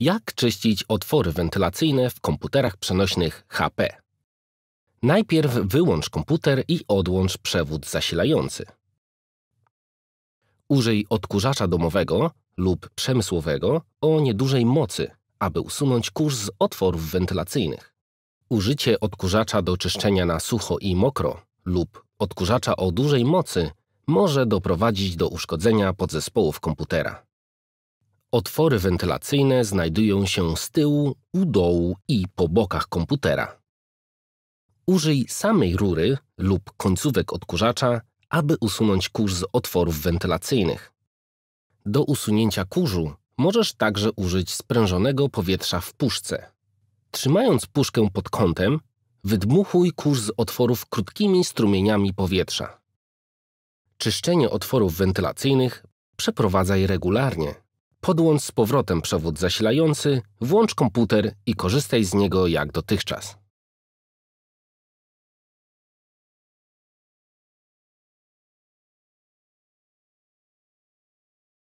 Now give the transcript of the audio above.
Jak czyścić otwory wentylacyjne w komputerach przenośnych HP? Najpierw wyłącz komputer i odłącz przewód zasilający. Użyj odkurzacza domowego lub przemysłowego o niedużej mocy, aby usunąć kurz z otworów wentylacyjnych. Użycie odkurzacza do czyszczenia na sucho i mokro lub odkurzacza o dużej mocy może doprowadzić do uszkodzenia podzespołów komputera. Otwory wentylacyjne znajdują się z tyłu, u dołu i po bokach komputera. Użyj samej rury lub końcówek odkurzacza, aby usunąć kurz z otworów wentylacyjnych. Do usunięcia kurzu możesz także użyć sprężonego powietrza w puszce. Trzymając puszkę pod kątem, wydmuchuj kurz z otworów krótkimi strumieniami powietrza. Czyszczenie otworów wentylacyjnych przeprowadzaj regularnie podłącz z powrotem przewód zasilający, włącz komputer i korzystaj z niego jak dotychczas.